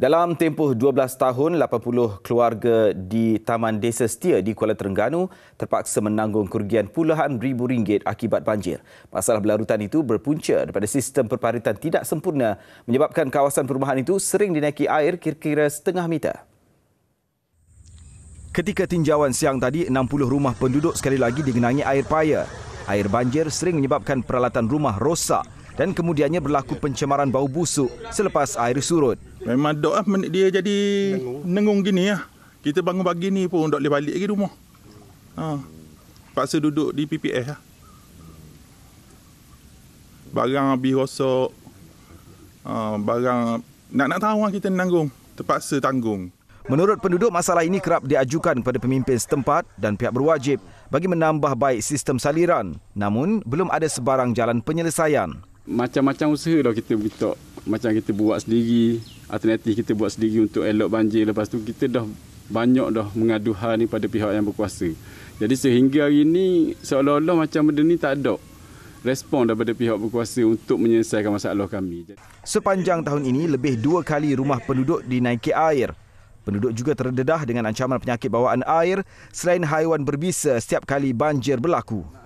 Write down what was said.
Dalam tempoh 12 tahun, 80 keluarga di Taman Desa Setia di Kuala Terengganu terpaksa menanggung kerugian puluhan ribu ringgit akibat banjir. Masalah berlarutan itu berpunca daripada sistem perparitan tidak sempurna menyebabkan kawasan perumahan itu sering dinaiki air kira-kira setengah meter. Ketika tinjauan siang tadi, 60 rumah penduduk sekali lagi digenangi air paya. Air banjir sering menyebabkan peralatan rumah rosak dan kemudiannya berlaku pencemaran bau busuk selepas air surut. Memang dok ah, dia jadi nengung gini ya Kita bangun pagi ni pun dok boleh balik lagi rumah. Ha. Paksa duduk di PPS lah. Barang habis rosak. Ha. barang nak nak tahu ah kita nanggung. Terpaksa tanggung. Menurut penduduk, masalah ini kerap diajukan kepada pemimpin setempat dan pihak berwajib bagi menambah baik sistem saliran. Namun, belum ada sebarang jalan penyelesaian macam-macam usaha lah kita minta macam kita buat sendiri alternatif kita buat sendiri untuk elok banjir lepas tu kita dah banyak dah mengaduhan ni pada pihak yang berkuasa jadi sehingga hari ni seolah-olah macam benda ni tak ada respon daripada pihak berkuasa untuk menyelesaikan masalah kami. Sepanjang tahun ini, lebih dua kali rumah penduduk dinaiki air. Penduduk juga terdedah dengan ancaman penyakit bawaan air selain haiwan berbisa setiap kali banjir berlaku.